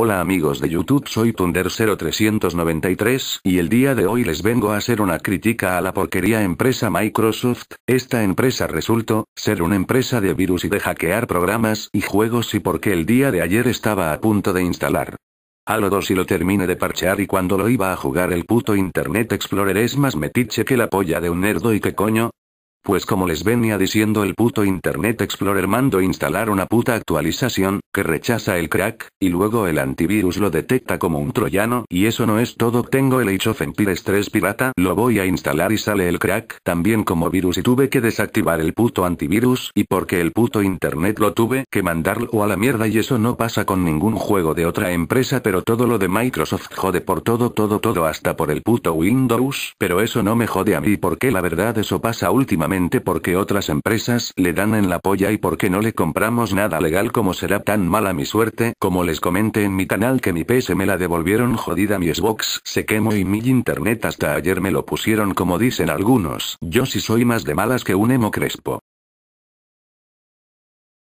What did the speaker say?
Hola amigos de YouTube soy Thunder0393 y el día de hoy les vengo a hacer una crítica a la porquería empresa Microsoft, esta empresa resultó ser una empresa de virus y de hackear programas y juegos y porque el día de ayer estaba a punto de instalar. lo 2 y lo termine de parchear y cuando lo iba a jugar el puto Internet Explorer es más metiche que la polla de un nerdo y que coño, pues como les venía diciendo el puto Internet Explorer mando instalar una puta actualización, que rechaza el crack, y luego el antivirus lo detecta como un troyano, y eso no es todo tengo el Age of Empires 3 pirata, lo voy a instalar y sale el crack, también como virus y tuve que desactivar el puto antivirus, y porque el puto Internet lo tuve que mandarlo a la mierda y eso no pasa con ningún juego de otra empresa pero todo lo de Microsoft jode por todo todo todo hasta por el puto Windows, pero eso no me jode a mí porque la verdad eso pasa últimamente porque otras empresas le dan en la polla y porque no le compramos nada legal como será tan mala mi suerte, como les comenté en mi canal que mi PS me la devolvieron jodida mi Xbox se quemó y mi internet hasta ayer me lo pusieron como dicen algunos, yo si soy más de malas que un emo crespo.